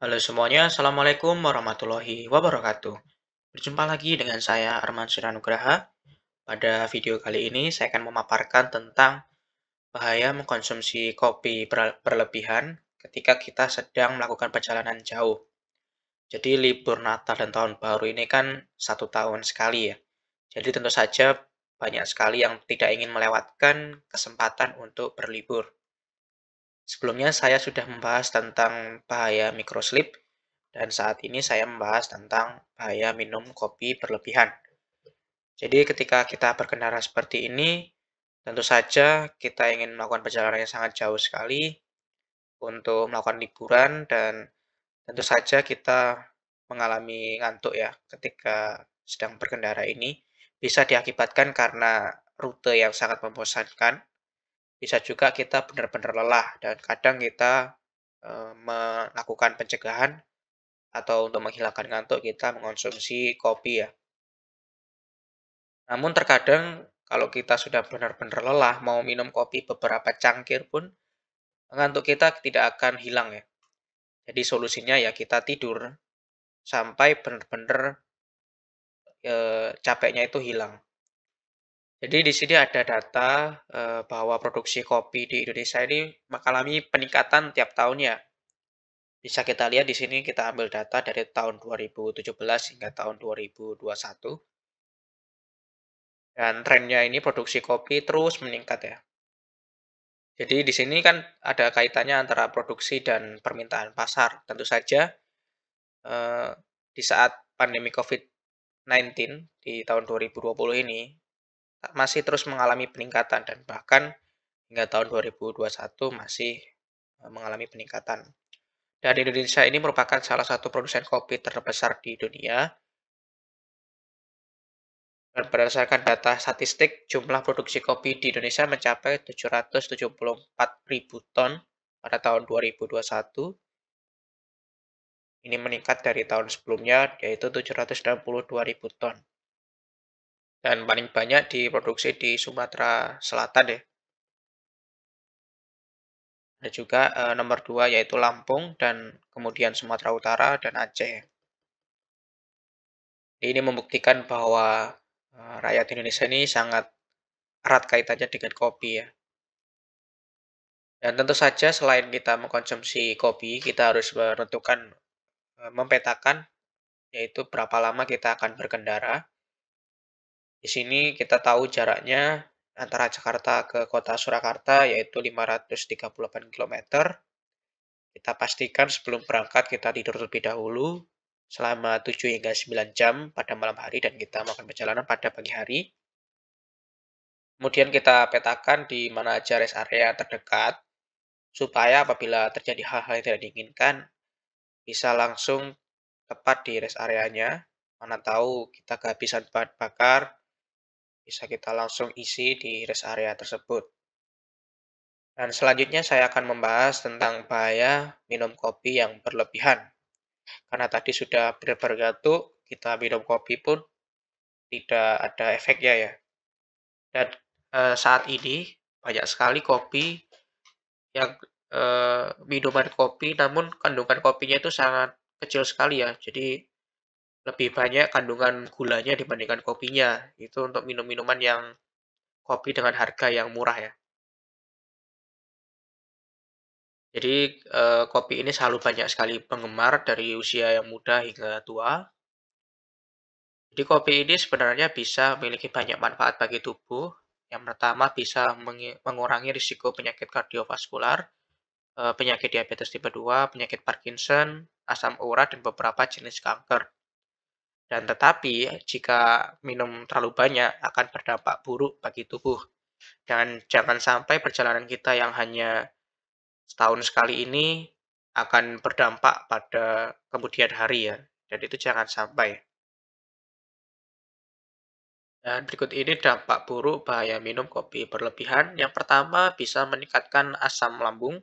Halo semuanya, Assalamualaikum warahmatullahi wabarakatuh. Berjumpa lagi dengan saya Arman Suranugraha. Pada video kali ini saya akan memaparkan tentang bahaya mengkonsumsi kopi berlebihan ketika kita sedang melakukan perjalanan jauh. Jadi libur Natal dan Tahun Baru ini kan satu tahun sekali ya. Jadi tentu saja banyak sekali yang tidak ingin melewatkan kesempatan untuk berlibur. Sebelumnya saya sudah membahas tentang bahaya microsleep dan saat ini saya membahas tentang bahaya minum kopi berlebihan. Jadi ketika kita berkendara seperti ini, tentu saja kita ingin melakukan perjalanan yang sangat jauh sekali untuk melakukan liburan dan tentu saja kita mengalami ngantuk ya ketika sedang berkendara ini bisa diakibatkan karena rute yang sangat membosankan bisa juga kita benar-benar lelah dan kadang kita e, melakukan pencegahan atau untuk menghilangkan ngantuk kita mengonsumsi kopi ya. Namun terkadang kalau kita sudah benar-benar lelah mau minum kopi beberapa cangkir pun ngantuk kita tidak akan hilang ya. Jadi solusinya ya kita tidur sampai benar-benar e, capeknya itu hilang. Jadi di sini ada data eh, bahwa produksi kopi di Indonesia ini mengalami peningkatan tiap tahunnya. Bisa kita lihat di sini kita ambil data dari tahun 2017 hingga tahun 2021. Dan trennya ini produksi kopi terus meningkat ya. Jadi di sini kan ada kaitannya antara produksi dan permintaan pasar. Tentu saja eh, di saat pandemi COVID-19 di tahun 2020 ini masih terus mengalami peningkatan dan bahkan hingga tahun 2021 masih e, mengalami peningkatan. Dan Indonesia ini merupakan salah satu produsen kopi terbesar di dunia. Dan berdasarkan data statistik, jumlah produksi kopi di Indonesia mencapai 774 ribu ton pada tahun 2021. Ini meningkat dari tahun sebelumnya, yaitu 762 ribu ton. Dan paling banyak diproduksi di Sumatera Selatan ya. Ada juga e, nomor dua yaitu Lampung dan kemudian Sumatera Utara dan Aceh. Ini membuktikan bahwa e, rakyat Indonesia ini sangat erat kaitannya dengan kopi ya. Dan tentu saja selain kita mengkonsumsi kopi, kita harus menentukan, eh, memetakan yaitu berapa lama kita akan berkendara, di sini kita tahu jaraknya antara Jakarta ke kota Surakarta yaitu 538 km. Kita pastikan sebelum berangkat kita tidur terlebih dahulu selama 7 hingga 9 jam pada malam hari dan kita makan perjalanan pada pagi hari. Kemudian kita petakan di mana aja rest area terdekat supaya apabila terjadi hal-hal yang tidak diinginkan bisa langsung tepat di rest areanya. Mana tahu kita kehabisan bahan bakar bisa kita langsung isi di rest area tersebut. Dan selanjutnya saya akan membahas tentang bahaya minum kopi yang berlebihan. Karena tadi sudah benar kita minum kopi pun tidak ada efeknya ya. Dan e, saat ini banyak sekali kopi yang e, minuman kopi, namun kandungan kopinya itu sangat kecil sekali ya. Jadi lebih banyak kandungan gulanya dibandingkan kopinya. Itu untuk minum-minuman yang kopi dengan harga yang murah ya. Jadi eh, kopi ini selalu banyak sekali penggemar dari usia yang muda hingga tua. Jadi kopi ini sebenarnya bisa memiliki banyak manfaat bagi tubuh. Yang pertama bisa mengurangi risiko penyakit kardiovaskular, eh, penyakit diabetes tipe 2, penyakit Parkinson, asam urat, dan beberapa jenis kanker. Dan tetapi jika minum terlalu banyak akan berdampak buruk bagi tubuh. Dan jangan sampai perjalanan kita yang hanya setahun sekali ini akan berdampak pada kemudian hari ya. Jadi itu jangan sampai. Dan berikut ini dampak buruk bahaya minum kopi berlebihan. Yang pertama bisa meningkatkan asam lambung.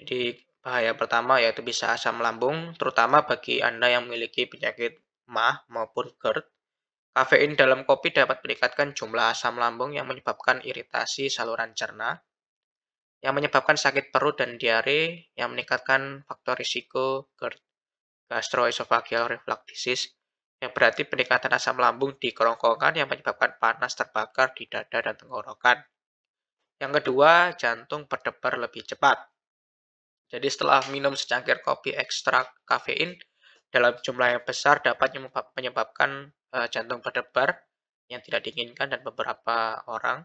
Jadi Bahaya pertama yaitu bisa asam lambung, terutama bagi Anda yang memiliki penyakit MAH maupun GERD. Kafein dalam kopi dapat meningkatkan jumlah asam lambung yang menyebabkan iritasi saluran cerna, yang menyebabkan sakit perut dan diare, yang meningkatkan faktor risiko GERD, gastroesophageal reflux disease, yang berarti peningkatan asam lambung di kerongkongan yang menyebabkan panas terbakar di dada dan tenggorokan. Yang kedua, jantung berdebar lebih cepat. Jadi setelah minum secangkir kopi ekstrak kafein dalam jumlah yang besar dapat menyebabkan eh, jantung berdebar yang tidak diinginkan dan beberapa orang.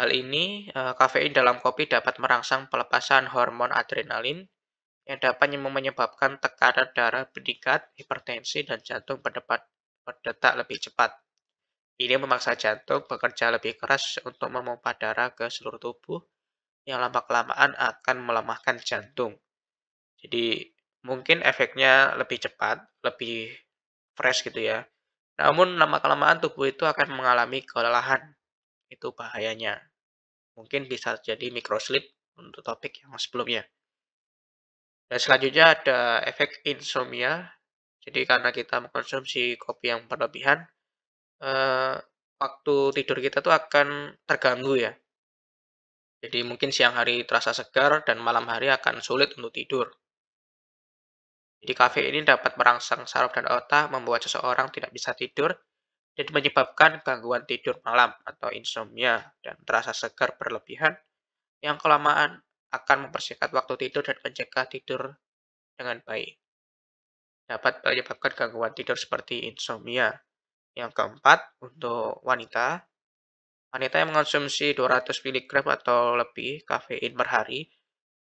Hal ini, eh, kafein dalam kopi dapat merangsang pelepasan hormon adrenalin yang dapat menyebabkan tekanan darah meningkat, hipertensi, dan jantung berdebat, berdetak lebih cepat. Ini memaksa jantung bekerja lebih keras untuk memompa darah ke seluruh tubuh, yang lama-kelamaan akan melemahkan jantung. Jadi mungkin efeknya lebih cepat, lebih fresh gitu ya. Namun lama-kelamaan tubuh itu akan mengalami kelelahan. Itu bahayanya. Mungkin bisa jadi mikroslip untuk topik yang sebelumnya. Dan selanjutnya ada efek insomnia. Jadi karena kita mengkonsumsi kopi yang berlebihan, eh, waktu tidur kita tuh akan terganggu ya. Jadi mungkin siang hari terasa segar dan malam hari akan sulit untuk tidur. Jadi kafe ini dapat merangsang saraf dan otak, membuat seseorang tidak bisa tidur, dan menyebabkan gangguan tidur malam atau insomnia dan terasa segar berlebihan yang kelamaan akan mempersingkat waktu tidur dan mencegah tidur dengan baik. Dapat menyebabkan gangguan tidur seperti insomnia. Yang keempat, untuk wanita, Wanita yang mengonsumsi 200 mg atau lebih kafein per hari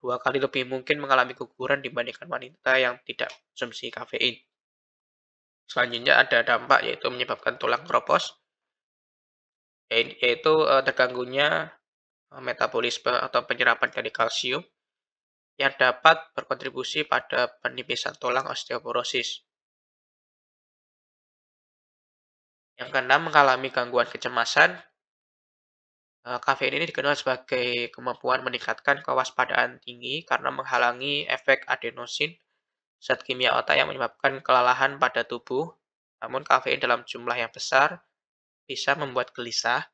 dua kali lebih mungkin mengalami keguguran dibandingkan wanita yang tidak konsumsi kafein. Selanjutnya ada dampak yaitu menyebabkan tulang keropos, yaitu eh, terganggunya eh, metabolisme atau penyerapan dari kalsium yang dapat berkontribusi pada penipisan tulang osteoporosis. Yang keenam, mengalami gangguan kecemasan, Eh, kafein ini dikenal sebagai kemampuan meningkatkan kewaspadaan tinggi karena menghalangi efek adenosin, zat kimia otak yang menyebabkan kelelahan pada tubuh. Namun kafein dalam jumlah yang besar bisa membuat gelisah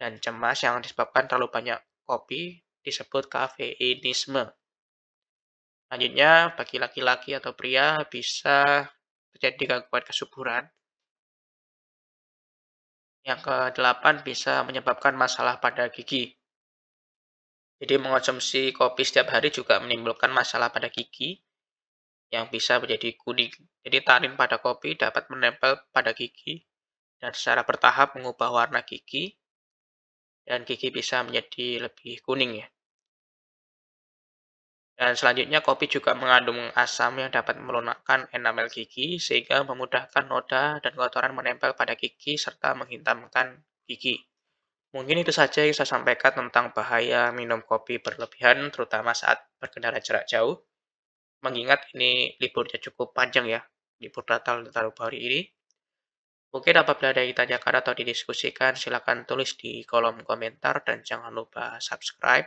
dan cemas yang disebabkan terlalu banyak kopi disebut kafeinisme. Selanjutnya, bagi laki-laki atau pria bisa terjadi gangguan kesuburan yang ke delapan bisa menyebabkan masalah pada gigi. Jadi mengonsumsi kopi setiap hari juga menimbulkan masalah pada gigi yang bisa menjadi kuning. Jadi tanin pada kopi dapat menempel pada gigi dan secara bertahap mengubah warna gigi dan gigi bisa menjadi lebih kuning ya. Dan selanjutnya kopi juga mengandung asam yang dapat melunakkan enamel gigi sehingga memudahkan noda dan kotoran menempel pada gigi serta menghitamkan gigi. Mungkin itu saja yang saya sampaikan tentang bahaya minum kopi berlebihan terutama saat berkendara jarak jauh. Mengingat ini liburnya cukup panjang ya, libur Natal dan Tahun Baru ini. Mungkin apabila ada yang ditanyakan atau didiskusikan, silakan tulis di kolom komentar dan jangan lupa subscribe